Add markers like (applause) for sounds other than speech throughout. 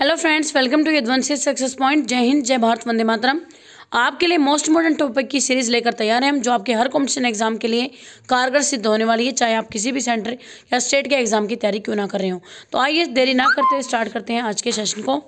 hello friends welcome to advance success point जय हिंद जय भारत वंदे मातरम आपके लिए मोस्ट इंपॉर्टेंट टॉपिक की सीरीज लेकर तैयार हैं हम जो आपके हर कॉम्पिटिशन एग्जाम के लिए कारगर सिद्ध होने वाली है चाहे आप किसी भी सेंटर या स्टेट के एग्जाम की तैयारी क्यों ना कर रहे हो तो आइए देरी ना करते हुए स्टार्ट करते हैं आज के सेशन को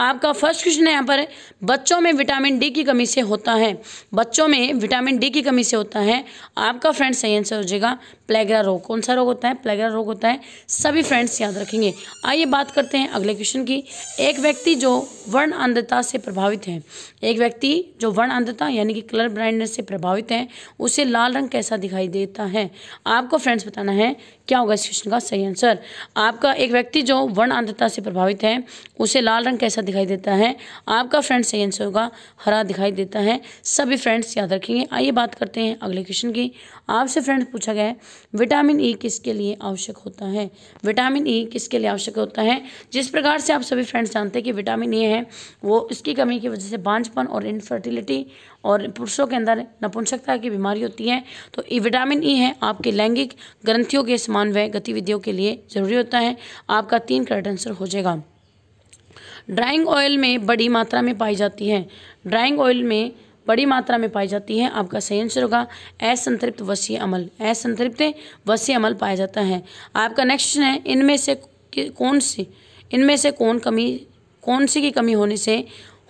आपका फर्स्ट क्वेश्चन है यहाँ पर बच्चों में विटामिन डी की कमी से होता है बच्चों में विटामिन डी की कमी से होता है आपका फ्रेंड सही आंसर हो जाएगा प्लेगरा रोग कौन सा रोग होता है प्लेगरा रोग होता है सभी फ्रेंड्स याद रखेंगे आइए बात करते हैं अगले क्वेश्चन की एक व्यक्ति जो वर्ण अंधता से प्रभावित है एक व्यक्ति जो वर्ण अंधता यानी कि कलर ब्राइंडनेस से प्रभावित है उसे लाल रंग कैसा दिखाई देता है आपको फ्रेंड्स बताना है क्या होगा इस क्वेश्चन का सही आंसर आपका एक व्यक्ति जो वर्ण अंधता से प्रभावित है उसे लाल रंग कैसा दिखाई देता है आपका फ्रेंड्स सही आंसर होगा हरा दिखाई देता है सभी फ्रेंड्स याद रखेंगे आइए बात करते हैं अगले क्वेश्चन की आपसे फ्रेंड्स पूछा गया है विटामिन ई e किसके लिए आवश्यक होता है विटामिन ई e किसके लिए आवश्यक होता है जिस प्रकार से आप सभी फ्रेंड्स जानते हैं कि विटामिन ए है वो इसकी कमी की वजह से बांझपन और इनफर्टिलिटी और पुरुषों के अंदर नपुंसकता की बीमारी होती है तो ई विटामिन ई e है आपके लैंगिक ग्रंथियों के समान वह गतिविधियों के लिए ज़रूरी होता है आपका तीन करेक्ट आंसर हो जाएगा ड्राइंग ऑयल में बड़ी मात्रा में पाई जाती है ड्राइंग ऑयल में बड़ी मात्रा में पाई जाती है आपका सही आंसर होगा असंतृप्त वसीय अमल असंतृप्त वसीय अमल पाया जाता है आपका नेक्स्ट है इनमें से कौन सी इनमें से कौन कमी कौन सी की कमी होने से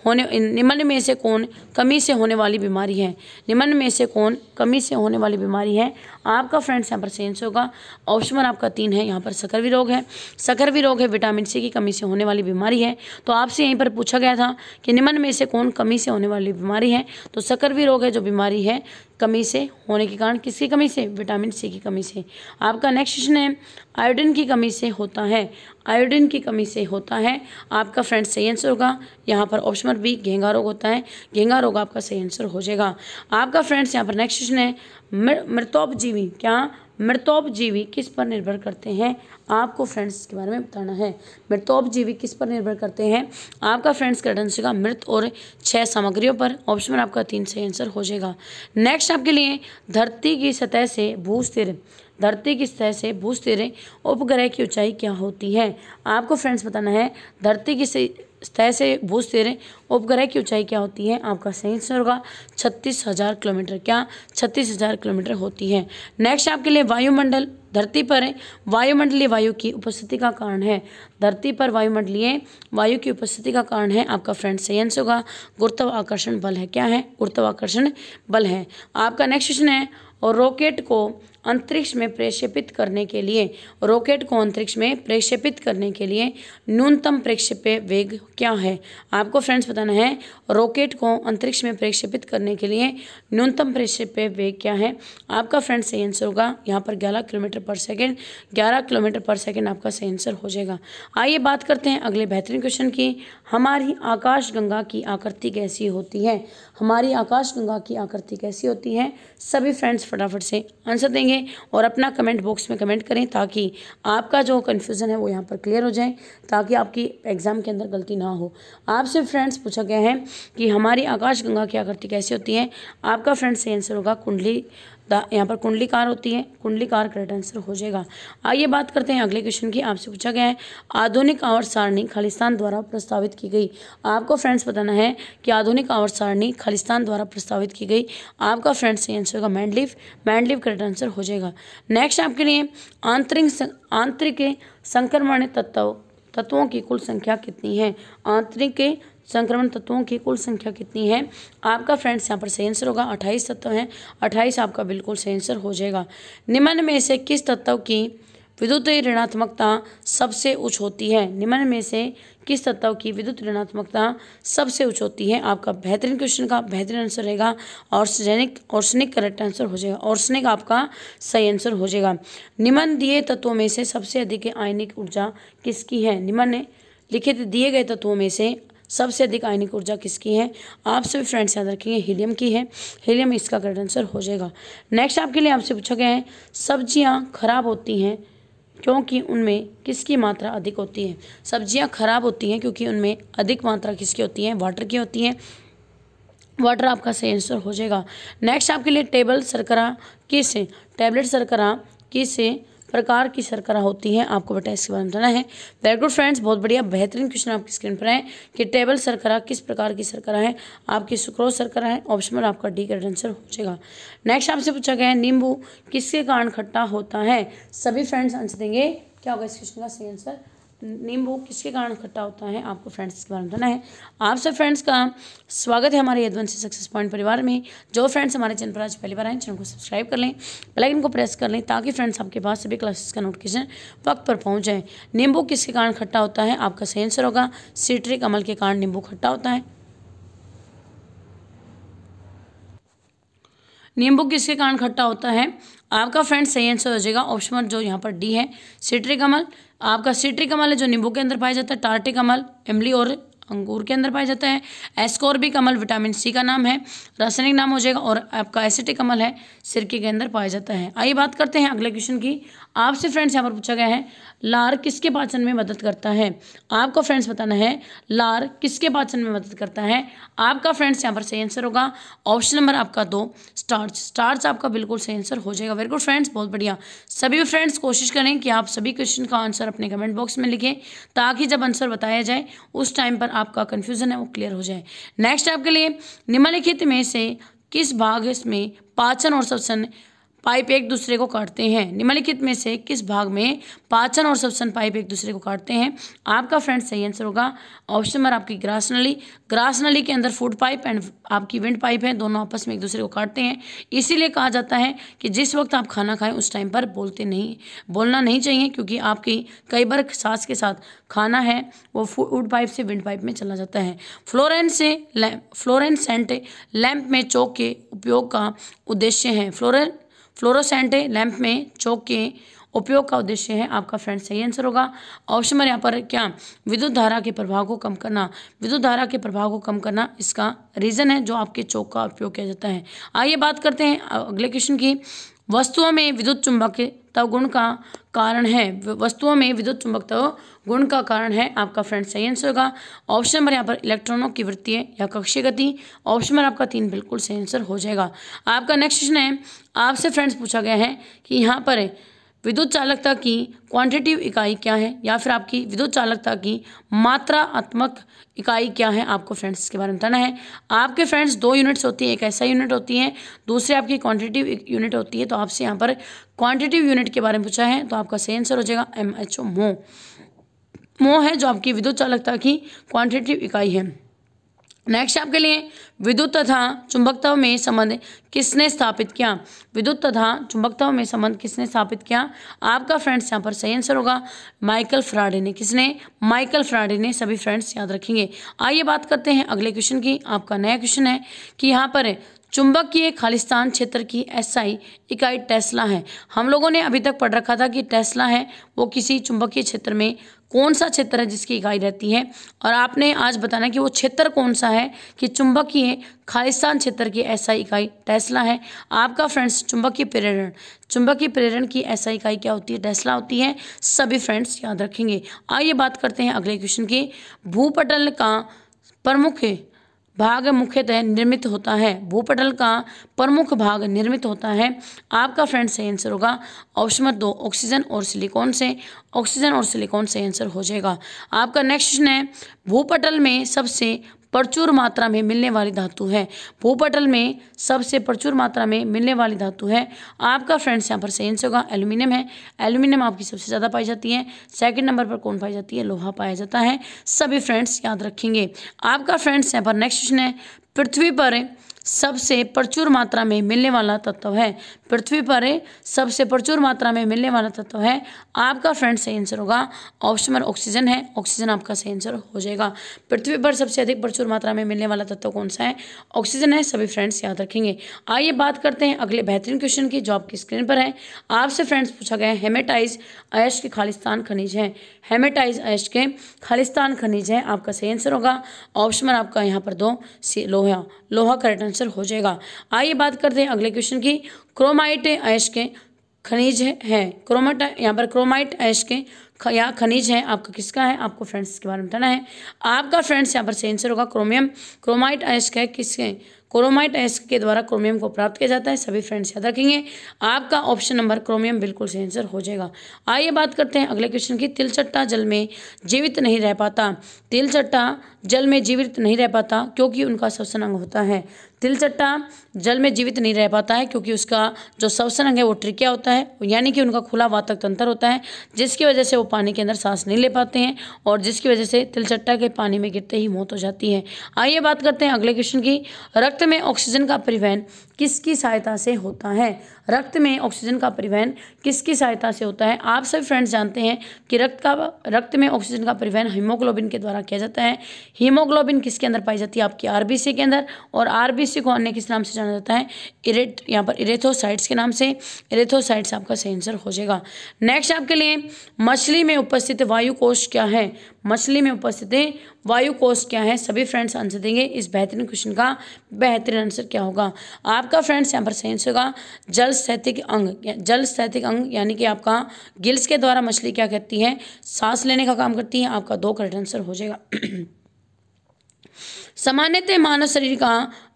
होने निम्न में से कौन कमी से होने वाली बीमारी है निम्न में से कौन कमी से होने वाली बीमारी है आपका फ्रेंड्स यहाँ पर सेंस होगा ऑप्शन वन आपका तीन है यहाँ पर सकरवी रोग है सकरवी रोग है विटामिन सी की कमी से होने वाली बीमारी है तो आपसे यहीं पर पूछा गया था कि निम्न में से कौन कमी से होने वाली बीमारी है तो सकरवी रोग है जो बीमारी है कमी से होने के कारण किसकी कमी से विटामिन सी की कमी से आपका नेक्स्ट क्वेश्चन है आयोडीन की कमी से होता है आयोडीन की कमी से होता है आपका फ्रेंड सही आंसर होगा यहाँ पर ऑप्शन नंबर बी घेंगा रोग होता है घेंगा रोग आपका सही आंसर हो जाएगा आपका फ्रेंड्स यहाँ पर नेक्स्ट क्वेश्चन है मृतोपजीवी क्या मृतोपजीवी किस पर निर्भर करते हैं आपको फ्रेंड्स के बारे में बताना है मृतोपजीवी किस पर निर्भर करते हैं आपका फ्रेंड्स करेक्ट आंसर मृत और छह सामग्रियों पर ऑप्शन आपका तीन से आंसर हो जाएगा नेक्स्ट आपके लिए धरती की सतह से भूस्थिर धरती की सतह से भूस्थिर उपग्रह की ऊंचाई क्या होती है आपको फ्रेंड्स बताना है धरती की तय से भूज दे रहे उपग्रह की ऊंचाई क्या होती है आपका सही आंसर होगा छत्तीस हज़ार किलोमीटर क्या छत्तीस हज़ार किलोमीटर होती है नेक्स्ट आपके लिए वायुमंडल धरती पर है वायुमंडलीय वायु की उपस्थिति का कारण है धरती पर वायुमंडलीय वायु की उपस्थिति का कारण है आपका फ्रेंड सही आंसर होगा गुरुत्वाकर्षण बल है क्या है गुरुत्वाकर्षण बल है आपका नेक्स्ट क्वेश्चन है और रॉकेट को अंतरिक्ष में प्रक्षेपित करने के लिए रॉकेट को अंतरिक्ष में प्रेक्षेपित करने के लिए न्यूनतम प्रेक्षेप्य वेग क्या है आपको फ्रेंड्स बताना है रॉकेट को अंतरिक्ष में प्रेक्षेपित करने के लिए न्यूनतम प्रेक्षेप्य वेग क्या है आपका फ्रेंड्स सही आंसर होगा यहाँ पर ग्यारह किलोमीटर पर सेकेंड ग्यारह किलोमीटर पर सेकेंड आपका सही आंसर हो जाएगा आइए बात करते हैं अगले बेहतरीन क्वेश्चन की हमारी आकाश की आकृति कैसी होती है हमारी आकाश की आकृति कैसी होती है सभी फ्रेंड्स फटाफट से आंसर देंगे करें और अपना कमेंट बॉक्स में कमेंट करें ताकि आपका जो कन्फ्यूज़न है वो यहाँ पर क्लियर हो जाए ताकि आपकी एग्ज़ाम के अंदर गलती ना हो आपसे फ्रेंड्स पूछा गया है कि हमारी आकाश गंगा की आकृति कैसी होती है आपका फ्रेंड से आंसर होगा कुंडली यहाँ पर कुंडलीकार होती है कुंडलीकार करेक्ट आंसर हो जाएगा आइए बात करते हैं अगले क्वेश्चन की आपसे पूछा गया है आधुनिक आवर सारणी खालिस्तान द्वारा प्रस्तावित की गई आपको फ्रेंड्स बताना है कि आधुनिक आवर सारणी खालिस्तान द्वारा प्रस्तावित की गई आपका फ्रेंड्स ये आंसर होगा मैंडलिव मैंडलिव करेक्ट आंसर हो जाएगा नेक्स्ट आपके लिए आंतरिक आंतरिक संक्रमण तत्व तत्वों की कुल संख्या कितनी है आंतरिक के संक्रमण तत्वों की कुल संख्या कितनी है आपका फ्रेंड्स यहाँ पर सही आंसर होगा अट्ठाईस तत्व हैं अट्ठाईस आपका बिल्कुल सही आंसर हो जाएगा निम्न में से किस तत्व की विद्युत ऋणात्मकता सबसे उच्च होती है निम्न में से किस तत्व की विद्युत ऋणात्मकता सबसे उच्च होती है आपका बेहतरीन क्वेश्चन का बेहतरीन आंसर रहेगा ऑर्सनिक ऑर्सनिक करेक्ट आंसर हो जाएगा ऑर्सनिक आपका सही आंसर हो जाएगा निम्न दिए तत्वों में से सबसे अधिक आयनिक ऊर्जा किसकी है निम्न लिखित दिए गए तत्वों में से सबसे अधिक आयनिक ऊर्जा किसकी है आप सभी फ्रेंड्स याद रखेंगे हीलियम की है हीलियम इसका करेक्ट आंसर हो जाएगा नेक्स्ट आपके लिए आपसे पूछा गया है सब्जियाँ खराब होती हैं क्योंकि उनमें किसकी मात्रा अधिक होती है सब्जियां खराब होती हैं क्योंकि उनमें अधिक मात्रा किसकी होती है वाटर की होती है वाटर आपका सही आंसर हो जाएगा नेक्स्ट आपके लिए टेबल सरकरा किस टेबलेट सरकरा किस प्रकार की शर्करा होती है आपको बेटा इसके बारे में बताना है वेरी गुड फ्रेंड्स बहुत बढ़िया बेहतरीन क्वेश्चन आपकी स्क्रीन पर है कि टेबल शर्करा किस प्रकार की शर्करा है आपकी सुक्रोज शर्करा है ऑप्शन में आपका डी करेक्ट आंसर हो जाएगा नेक्स्ट आपसे पूछा गया है नींबू किसके कारण खट्टा होता है सभी फ्रेंड्स आंसर देंगे क्या होगा इस क्वेश्चन का सही आंसर नींबू किसके कारण इकट्ठा होता है आपको फ्रेंड्स के बारे में बताना है आप सब फ्रेंड्स का स्वागत है हमारे यदवंशी सक्सेस पॉइंट परिवार में जो फ्रेंड्स हमारे चैनल पर आज पहली बार आए चैनल को सब्सक्राइब कर लें लाइकन को प्रेस कर लें ताकि फ्रेंड्स आपके पास सभी क्लासेस का नोटिफिकेशन वक्त पर पहुँच जाए नींबू किसके कारण खट्टा होता है आपका सही आंसर होगा सीट्रिक अमल के कारण नींबू खट्टा होता है नींबू किसके कारण खट्टा होता है आपका फ्रेंड सही आंसर हो जाएगा ऑप्शन नंबर जो यहाँ पर डी है सिट्रिक अमल आपका सिट्रिक अमल है जो नींबू के अंदर पाया जाता है टार्टिक अमल इमली और अंगूर के अंदर पाया जाता है एस्कॉर्बिक अमल विटामिन सी का नाम है रासायनिक नाम हो जाएगा और आपका एसिटिक अमल है सिरके के अंदर पाया जाता है आइए बात करते हैं अगले क्वेश्चन की आपसे फ्रेंड्स यहाँ पर पूछा गया है लार किसके पाचन में मदद करता है आपको फ्रेंड्स बताना है लार किसके पाचन में मदद करता है आपका फ्रेंड्स यहाँ पर सही आंसर होगा ऑप्शन नंबर आपका दो स्टार्च स्टार्च आपका बिल्कुल सही आंसर हो जाएगा वेरी गुड फ्रेंड्स बहुत बढ़िया सभी फ्रेंड्स कोशिश करें कि आप सभी क्वेश्चन का आंसर अपने कमेंट बॉक्स में लिखें ताकि जब आंसर बताया जाए उस टाइम पर आपका कन्फ्यूजन है वो क्लियर हो जाए नेक्स्ट आपके लिए निम्नलिखित में से किस भाग इसमें पाचन और श्वसन पाइप एक दूसरे को काटते हैं निम्नलिखित में से किस भाग में पाचन और सबसन पाइप एक दूसरे को काटते हैं आपका फ्रेंड सही आंसर होगा ऑप्शन नंबर आपकी ग्रास नली ग्रास नली के अंदर फूड पाइप एंड आपकी विंड पाइप है दोनों आपस में एक दूसरे को काटते हैं इसीलिए कहा जाता है कि जिस वक्त आप खाना खाएं उस टाइम पर बोलते नहीं बोलना नहीं चाहिए क्योंकि आपकी कई बार सांस के साथ खाना है वो फूड पाइप से विंड पाइप में चला जाता है फ्लोरेंस से सेंट लैंप में चौक के उपयोग का उद्देश्य है फ्लोरेंस फ्लोरोसेंट लैंप में चौक के उपयोग का उद्देश्य है आपका फ्रेंड सही आंसर होगा ऑप्शन नंबर यहाँ पर क्या विद्युत धारा के प्रभाव को कम करना विद्युत धारा के प्रभाव को कम करना इसका रीज़न है जो आपके चौक का उपयोग किया जाता है आइए बात करते हैं अगले क्वेश्चन की वस्तुओं में विद्युत चुंबकता गुण का कारण है वस्तुओं में विद्युत चुंबकता गुण का कारण है आपका फ्रेंड सही आंसर होगा ऑप्शन नंबर यहाँ पर इलेक्ट्रॉनों की वृत्ति है या कक्षीय गति ऑप्शन नंबर आपका तीन बिल्कुल सही आंसर हो जाएगा आपका नेक्स्ट क्वेश्चन है आपसे फ्रेंड्स पूछा गया है कि यहाँ पर विद्युत चालकता की क्वांटिटिव इकाई क्या है या फिर आपकी विद्युत चालकता की मात्रात्मक इकाई क्या है आपको फ्रेंड्स इसके बारे में बताना है आपके फ्रेंड्स दो यूनिट्स होती हैं एक ऐसा यूनिट होती है दूसरी आपकी क्वांटिटिव यूनिट होती है तो आपसे यहाँ पर क्वांटिटिव यूनिट के बारे में पूछा है तो आपका सही आंसर हो जाएगा एम एच ओ मो मो है जो आपकी विद्युत चालकता की क्वांटिटिव इकाई है नेक्स्ट आपके लिए विद्युत तथा चुंबकत्व में संबंध किसने स्थापित किया विद्युत तथा चुंबकत्व में संबंध किसने स्थापित किया आपका फ्रेंड्स यहाँ पर सही आंसर होगा माइकल फ्राडे ने किसने माइकल फ्राडे ने सभी फ्रेंड्स याद रखेंगे आइए बात करते हैं अगले क्वेश्चन की आपका नया क्वेश्चन है कि यहाँ पर एक खालिस्तान क्षेत्र की एसआई इकाई टेस्ला है हम लोगों ने अभी तक पढ़ रखा था कि टेस्ला है वो किसी चुंबकीय क्षेत्र में कौन सा क्षेत्र है जिसकी इकाई रहती है और आपने आज बताना कि वो क्षेत्र कौन सा है कि चुंबकीय खालिस्तान क्षेत्र की ऐसा इकाई टेस्ला है आपका फ्रेंड्स चुंबकीय प्रेरण चुंबकीय प्रेरण की ऐसा इकाई क्या होती है टेस्ला होती है सभी फ्रेंड्स याद रखेंगे आइए बात करते हैं अगले क्वेश्चन की भूपटल का प्रमुख भाग मुख्यतः निर्मित होता है भूपटल का प्रमुख भाग निर्मित होता है आपका फ्रेंड सही आंसर होगा ऑप्शन नंबर दो ऑक्सीजन और सिलिकॉन से ऑक्सीजन और सिलिकॉन से आंसर हो जाएगा आपका नेक्स्ट क्वेश्चन है भूपटल में सबसे प्रचुर मात्रा में मिलने वाली धातु है भूपटल में सबसे प्रचुर मात्रा में मिलने वाली धातु है आपका फ्रेंड्स यहाँ पर सेंस होगा एल्यूमिनियम है एल्यूमिनियम आपकी सबसे ज़्यादा पाई जाती है सेकंड नंबर पर कौन पाई जाती है लोहा पाया जाता है सभी फ्रेंड्स याद रखेंगे आपका फ्रेंड्स यहाँ पर नेक्स्ट क्वेश्चन है पृथ्वी पर सबसे प्रचुर मात्रा में मिलने वाला तत्व है पृथ्वी पर सबसे प्रचुर मात्रा में मिलने वाला तत्व है आपका फ्रेंड सही आंसर होगा ऑप्शन नंबर ऑक्सीजन है ऑक्सीजन आपका सही आंसर हो जाएगा पृथ्वी पर सबसे अधिक प्रचुर मात्रा में मिलने वाला तत्व कौन सा है ऑक्सीजन है सभी फ्रेंड्स याद रखेंगे आइए बात करते हैं अगले बेहतरीन क्वेश्चन की जो आपकी स्क्रीन पर है आपसे फ्रेंड्स पूछा गया हेमेटाइज अयश के खालिस्तान खनिज है हेमेटाइज अयश के खालिस्तान खनिज है आपका सही आंसर होगा ऑप्शन नंबर आपका यहाँ पर दो लोहा लोहा लोहा करेक्ट आंसर हो जाएगा आइए बात करते हैं अगले क्वेश्चन की क्रोमाइट ऐश के खनिज है क्रोमाट यहाँ पर क्रोमाइट ऐश के ख, या खनिज है आपका किसका है आपको फ्रेंड्स के बारे में बताना है आपका फ्रेंड्स यहाँ पर से आंसर होगा क्रोमियम क्रोमाइट ऐश है किसके क्रोमाइट ऐश के द्वारा क्रोमियम को प्राप्त किया जाता है सभी फ्रेंड्स याद रखेंगे आपका ऑप्शन नंबर क्रोमियम बिल्कुल से आंसर हो जाएगा आइए बात करते हैं अगले क्वेश्चन की तिलचट्टा जल में जीवित नहीं रह पाता तिलचट्टा जल में जीवित नहीं रह पाता क्योंकि उनका श्वसन अंग होता है तिलचट्टा जल में जीवित नहीं रह पाता है क्योंकि उसका जो श्वसन अंग है वो ट्रिकिया होता है यानी कि उनका खुला वातक तंत्र होता है जिसकी वजह से वो पानी के अंदर सांस नहीं ले पाते हैं और जिसकी वजह से तिलचट्टा के पानी में गिरते ही मौत हो जाती है आइए बात करते हैं अगले क्वेश्चन की रक्त में ऑक्सीजन का परिवहन किसकी सहायता से होता है रक्त में ऑक्सीजन का परिवहन किसकी सहायता से होता है आप सभी फ्रेंड्स जानते हैं कि रक्त का रक्त में ऑक्सीजन का परिवहन हीमोग्लोबिन के द्वारा किया जाता है हीमोग्लोबिन किसके अंदर पाई जाती है आपकी आरबीसी के अंदर और आरबी इसी को अन्य किस नाम से जाना जाता है इरेट यहाँ पर इरेथोसाइट्स के नाम से इरेथोसाइट्स आपका सही आंसर हो जाएगा नेक्स्ट आपके लिए मछली में उपस्थित वायु कोष क्या है मछली में उपस्थित वायु कोष क्या है सभी फ्रेंड्स आंसर देंगे इस बेहतरीन क्वेश्चन का बेहतरीन आंसर क्या होगा आपका फ्रेंड्स यहाँ पर सही आंसर होगा जल स्थैतिक अंग जल स्थैतिक अंग यानी कि आपका गिल्स के द्वारा मछली क्या करती है सांस लेने का काम करती है आपका दो करेक्ट आंसर हो जाएगा (clears throat) सामान्यतः मानव शरीर का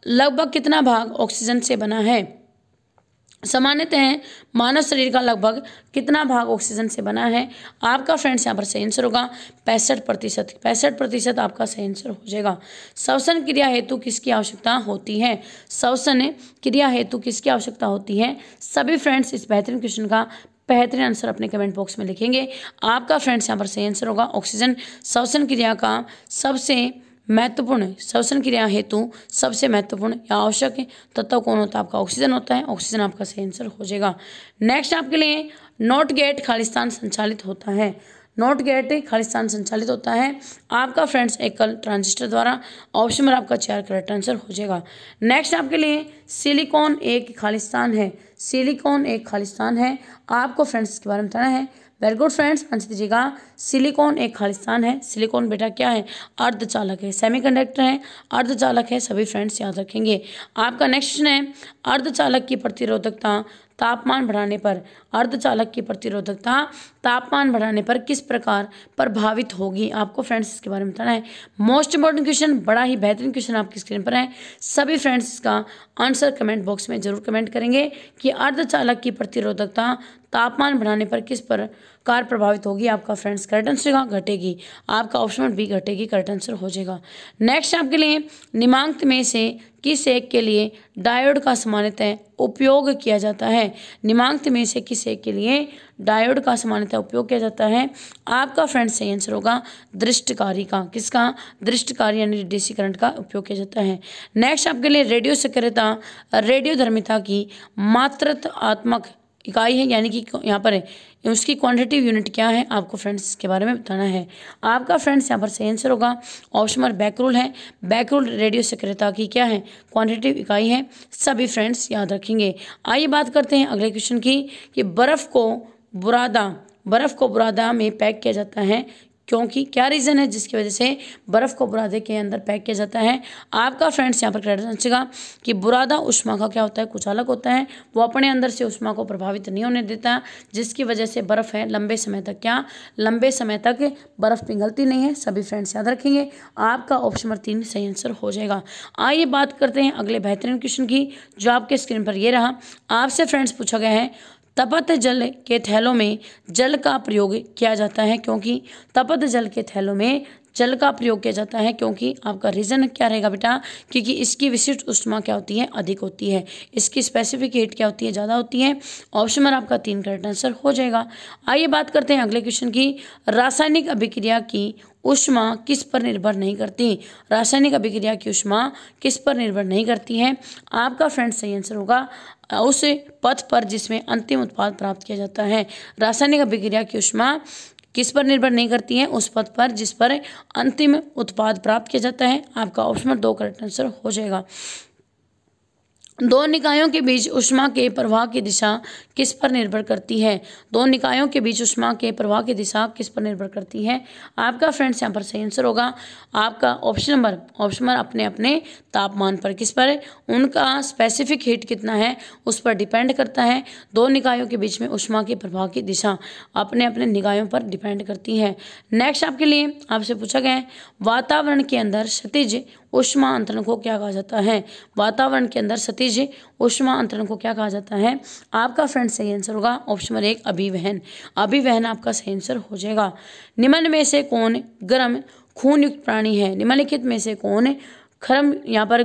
लगभग कितना भाग ऑक्सीजन से बना है सामान्यतः मानव शरीर का लगभग कितना भाग ऑक्सीजन से बना है आपका फ्रेंड्स यहाँ पर सही आंसर होगा पैंसठ प्रतिशत पैंसठ प्रतिशत आपका सही आंसर हो जाएगा श्वसन क्रिया हेतु किसकी आवश्यकता होती है श्वसन क्रिया हेतु किसकी आवश्यकता होती है सभी फ्रेंड्स इस बेहतरीन क्वेश्चन का बेहतरीन आंसर अपने कमेंट बॉक्स में लिखेंगे आपका फ्रेंड्स यहाँ पर सही आंसर होगा ऑक्सीजन श्वसन क्रिया का सबसे महत्वपूर्ण श्वसन क्रिया हेतु सबसे महत्वपूर्ण या आवश्यक तत्व कौन होता है आपका ऑक्सीजन होता है ऑक्सीजन आपका सही आंसर हो जाएगा नेक्स्ट आपके लिए नॉट गेट खालिस्तान संचालित होता है नॉट गेट खालिस्तान संचालित होता है आपका फ्रेंड्स एकल ट्रांजिस्टर द्वारा ऑप्शन में आपका चार करेक्ट आंसर हो जाएगा नेक्स्ट आपके लिए सिलिकॉन एक खालिस्तान है सिलिकॉन एक खालिस्तान है आपको फ्रेंड्स के बारे में बताना है वेरी गुड फ्रेंड्स आंसर दीजिएगा सिलिकॉन एक खालिस्तान है सिलिकॉन बेटा क्या है अर्धचालक है सेमीकंडक्टर है अर्धचालक है सभी फ्रेंड्स याद रखेंगे आपका नेक्स्ट क्वेश्चन है अर्धचालक की प्रतिरोधकता तापमान बढ़ाने पर अर्धचालक की प्रतिरोधकता तापमान बढ़ाने पर किस प्रकार प्रभावित होगी आपको फ्रेंड्स इसके बारे में बताना है मोस्ट इंपॉर्टेंट क्वेश्चन बड़ा ही बेहतरीन क्वेश्चन आपकी स्क्रीन पर है सभी फ्रेंड्स इसका आंसर कमेंट बॉक्स में जरूर कमेंट करेंगे कि अर्धचालक की प्रतिरोधकता तापमान बढ़ाने पर किस प्रकार प्रभावित होगी आपका फ्रेंड्स करेक्ट आंसर होगा घटेगी आपका ऑप्शन बी घटेगी करेक्ट आंसर हो जाएगा नेक्स्ट आपके लिए निमांक में से किस एक के लिए डायोड का सामान्यतः उपयोग किया जाता है निमांक में से किस एक के लिए डायोड का सामान्यतः उपयोग किया जाता है आपका फ्रेंड सही आंसर होगा दृष्टकारी का किसका दृष्टकारी यानी डीसी करंट का उपयोग किया जाता है नेक्स्ट आपके लिए रेडियो सक्रियता रेडियो धर्मिता की मातृत्वात्मक इकाई है यानी कि यहाँ पर है उसकी क्वांटिटिव यूनिट क्या है आपको फ्रेंड्स इसके बारे में बताना है आपका फ्रेंड्स यहाँ पर सही आंसर होगा ऑप्शन नंबर बैकरूल है बैकरूल रेडियो सक्रियता की क्या है क्वांटिटिव इकाई है सभी फ्रेंड्स याद रखेंगे आइए बात करते हैं अगले क्वेश्चन की कि बर्फ़ को बुरादा बर्फ़ को बुरादा में पैक किया जाता है क्योंकि क्या रीज़न है जिसकी वजह से बर्फ़ को बुरादे के अंदर पैक किया जाता है आपका फ्रेंड्स यहाँ पर क्रेडिट आंसर कि बुरादा उष्मा का क्या होता है कुछ अलग होता है वो अपने अंदर से उष्मा को प्रभावित नहीं होने देता जिसकी वजह से बर्फ़ है लंबे समय तक क्या लंबे समय तक बर्फ़ पिघलती नहीं है सभी फ्रेंड्स याद रखेंगे आपका ऑप्शन नंबर तीन सही आंसर हो जाएगा आइए बात करते हैं अगले बेहतरीन क्वेश्चन की जो आपके स्क्रीन पर यह रहा आपसे फ्रेंड्स पूछा गया है तपत जल के थैलों में जल का प्रयोग किया जाता है क्योंकि तपत जल के थैलों में जल का प्रयोग किया जाता है क्योंकि आपका रीज़न क्या रहेगा बेटा क्योंकि इसकी विशिष्ट उष्मा क्या होती है अधिक होती है इसकी स्पेसिफिक हीट क्या होती है ज़्यादा होती है ऑप्शन नंबर आपका तीन करेक्ट आंसर हो जाएगा आइए बात करते हैं अगले क्वेश्चन की रासायनिक अभिक्रिया की उष्मा किस पर निर्भर नहीं करती रासायनिक अभिक्रिया की उष्मा किस पर निर्भर नहीं करती है आपका फ्रेंड सही आंसर होगा उस पथ पर जिसमें अंतिम उत्पाद प्राप्त किया जाता है रासायनिक अभिक्रिया की उष्मा किस पर निर्भर नहीं करती है उस पथ पर जिस पर अंतिम उत्पाद प्राप्त किया जाता है आपका ऑप्शन दो करेक्ट आंसर हो जाएगा दो निकायों के बीच उष्मा के प्रवाह की दिशा किस पर निर्भर करती है दो निकायों के बीच उष्मा के प्रवाह की दिशा किस पर निर्भर करती है आपका फ्रेंड्स यहाँ पर सही आंसर होगा आपका ऑप्शन नंबर ऑप्शन नंबर अपने अपने तापमान पर किस पर उनका स्पेसिफिक हीट कितना है उस पर डिपेंड करता है दो निकायों के बीच में उष्मा के प्रवाह की दिशा अपने अपने निकायों पर डिपेंड करती है नेक्स्ट आपके लिए आपसे पूछा गया है वातावरण के अंदर क्षतिज ऊष्मा अंतरण को क्या कहा जाता है वातावरण के अंदर सतीश जी ऊष्मा अंतरण को क्या कहा जाता है आपका फ्रेंड सही आंसर होगा ऑप्शन नंबर एक अभिवहन अभिवहन आपका सही आंसर हो जाएगा निम्न में से कौन गर्म खून युक्त प्राणी है निम्नलिखित में से कौन खरम यहाँ पर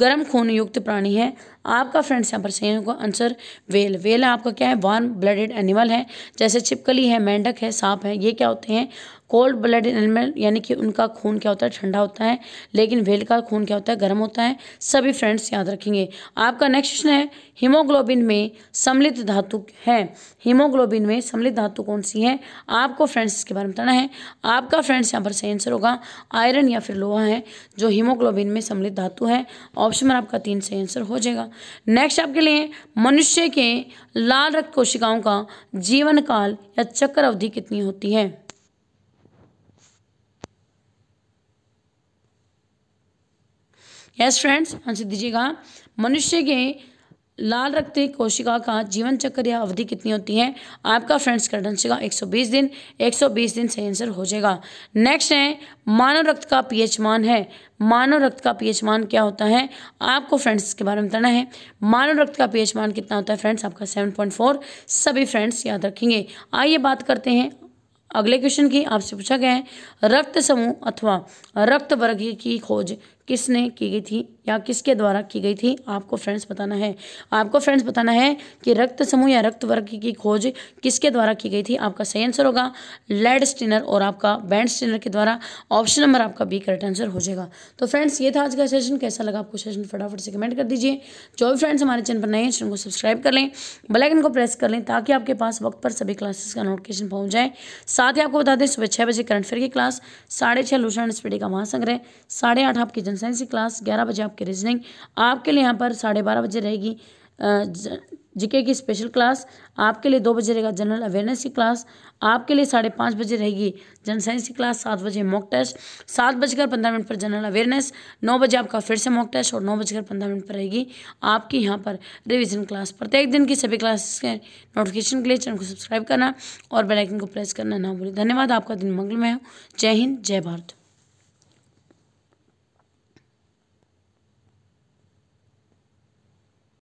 गर्म खून युक्त प्राणी है आपका फ्रेंड्स यहाँ पर सही होगा आंसर वेल वेल आपका क्या है वार्म ब्लडेड एनिमल है जैसे छिपकली है मेंढक है सांप है ये क्या होते हैं कोल्ड ब्लडेड एनिमल यानी कि उनका खून क्या होता है ठंडा होता है लेकिन वेल का खून क्या होता है गर्म होता है सभी फ्रेंड्स याद रखेंगे आपका नेक्स्ट क्वेश्चन है हीमोग्लोबिन में सम्मिलित धातु है हीमोग्लोबिन में सम्मिलित धातु कौन सी है आपको फ्रेंड्स इसके बारे में बताना है आपका फ्रेंड्स यहाँ पर सही आंसर होगा आयरन या फिर लोहा है जो हीमोग्लोबिन में सम्मिलित धातु है ऑप्शन नंबर आपका तीन सही आंसर हो जाएगा नेक्स्ट आपके लिए मनुष्य के लाल रक्त कोशिकाओं का जीवन काल या चक्र अवधि कितनी होती है यस फ्रेंड्स आंसर दीजिएगा मनुष्य के लाल रक्त कोशिका का जीवन चक्र या अवधि कितनी होती है आपका फ्रेंड्स कर डंसेगा 120 दिन 120 दिन सही आंसर हो जाएगा नेक्स्ट है मानव रक्त का पीएच मान है मानव रक्त का पीएच मान क्या होता है आपको फ्रेंड्स के बारे में बताना है मानव रक्त का पीएच मान कितना होता है फ्रेंड्स आपका 7.4 सभी फ्रेंड्स याद रखेंगे आइए बात करते हैं अगले क्वेश्चन की आपसे पूछा गया है रक्त समूह अथवा रक्त वर्ग की खोज किसने की गई थी या किसके द्वारा की गई थी आपको फ्रेंड्स बताना है आपको फ्रेंड्स बताना है कि रक्त समूह या रक्त वर्ग की खोज किसके द्वारा की गई थी आपका सही आंसर होगा लेड स्टिनर और आपका बैंड स्टिनर के द्वारा ऑप्शन नंबर आपका बी करेक्ट आंसर हो जाएगा तो फ्रेंड्स ये था आज का सेशन कैसा लगा आपको सेशन फटाफट से कमेंट कर दीजिए जो भी फ्रेंड्स हमारे चैनल पर नए हैं चैनल को सब्सक्राइब कर लें बेलाइकन को प्रेस कर लें ताकि आपके पास वक्त पर सभी क्लासेस का नोटिफिकेशन पहुँच जाए साथ ही आपको बता दें सुबह छः बजे करंट फेयर की क्लास साढ़े छः लूषण स्पीडी का महासंग्रह साढ़े आठ आपकी जनरल साइंस की क्लास ग्यारह बजे आपकी रीजनिंग आपके लिए यहाँ पर साढ़े बारह बजे रहेगी जीके की स्पेशल क्लास आपके लिए दो बजे रहेगा जनरल अवेयरनेस की क्लास आपके लिए साढ़े पाँच बजे रहेगी जनरल साइंस की क्लास सात बजे मॉक टेस्ट सात बजकर पंद्रह मिनट पर जनरल अवेयरनेस नौ बजे आपका फिर से मॉक टेस्ट और नौ बजकर पंद्रह मिनट पर रहेगी आपकी यहाँ पर रिविजन क्लास प्रत्येक दिन की सभी क्लासेस के नोटिफिकेशन के लिए चैनल को सब्सक्राइब करना और बेलाइकन को प्रेस करना ना भूलें धन्यवाद आपका दिन मंगलमय हो जय हिंद जय भारत